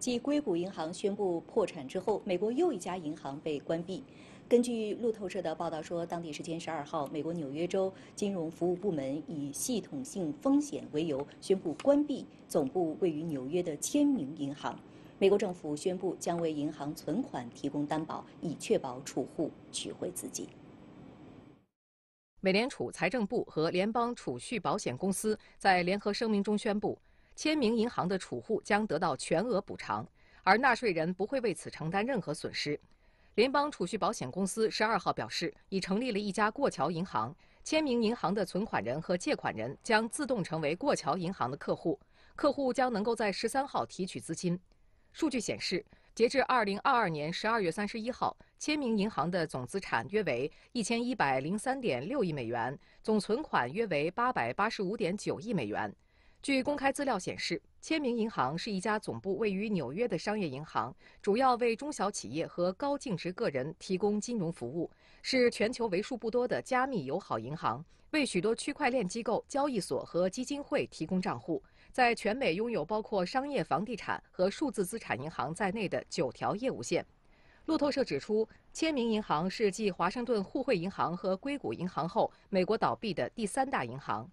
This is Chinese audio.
继硅谷银行宣布破产之后，美国又一家银行被关闭。根据路透社的报道说，当地时间十二号，美国纽约州金融服务部门以系统性风险为由，宣布关闭总部位于纽约的签名银行。美国政府宣布将为银行存款提供担保，以确保储户取回资金。美联储、财政部和联邦储蓄保险公司在联合声明中宣布。签名银行的储户将得到全额补偿，而纳税人不会为此承担任何损失。联邦储蓄保险公司十二号表示，已成立了一家过桥银行。签名银行的存款人和借款人将自动成为过桥银行的客户，客户将能够在十三号提取资金。数据显示，截至二零二二年十二月三十一号，签名银行的总资产约为一千一百零三点六亿美元，总存款约为八百八十五点九亿美元。据公开资料显示，签名银行是一家总部位于纽约的商业银行，主要为中小企业和高净值个人提供金融服务，是全球为数不多的加密友好银行，为许多区块链机构、交易所和基金会提供账户，在全美拥有包括商业房地产和数字资产银行在内的九条业务线。路透社指出，签名银行是继华盛顿互惠银行和硅谷银行后，美国倒闭的第三大银行。